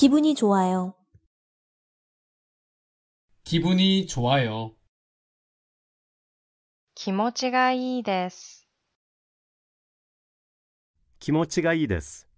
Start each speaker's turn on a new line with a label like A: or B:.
A: 기분이좋아요
B: 기분이
C: 좋아요
A: 気持ちがいいです。
C: 気持ちがいいです。